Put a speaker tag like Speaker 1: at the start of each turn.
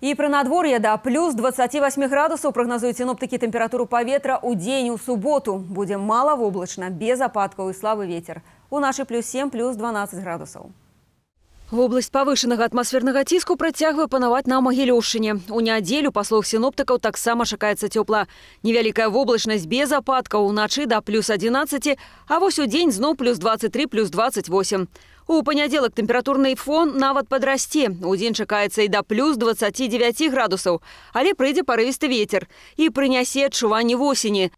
Speaker 1: И про надворье да плюс 28 градусаў прагназуюць сіноптыкі тэмпературу паветра ў дзень у суботу. Будзе мала воблачна, без опадков и слабый ветер У нашей плюс 7 плюс 12 градусов Вобласць павышанага атмасфернага ціску працягвае панаваць на магілёўшчыне. У по па слоў сіноптыкаў само шакается цёпла. Невеликая облачность без ападкаў уначы да плюс 11, а вось у день зно плюс 23 плюс 28. У панядзелак температурный фон нават падрасце. Удзень шакается и до плюс 29 градусов, але порывистый ветер и принесет прынясе в осени.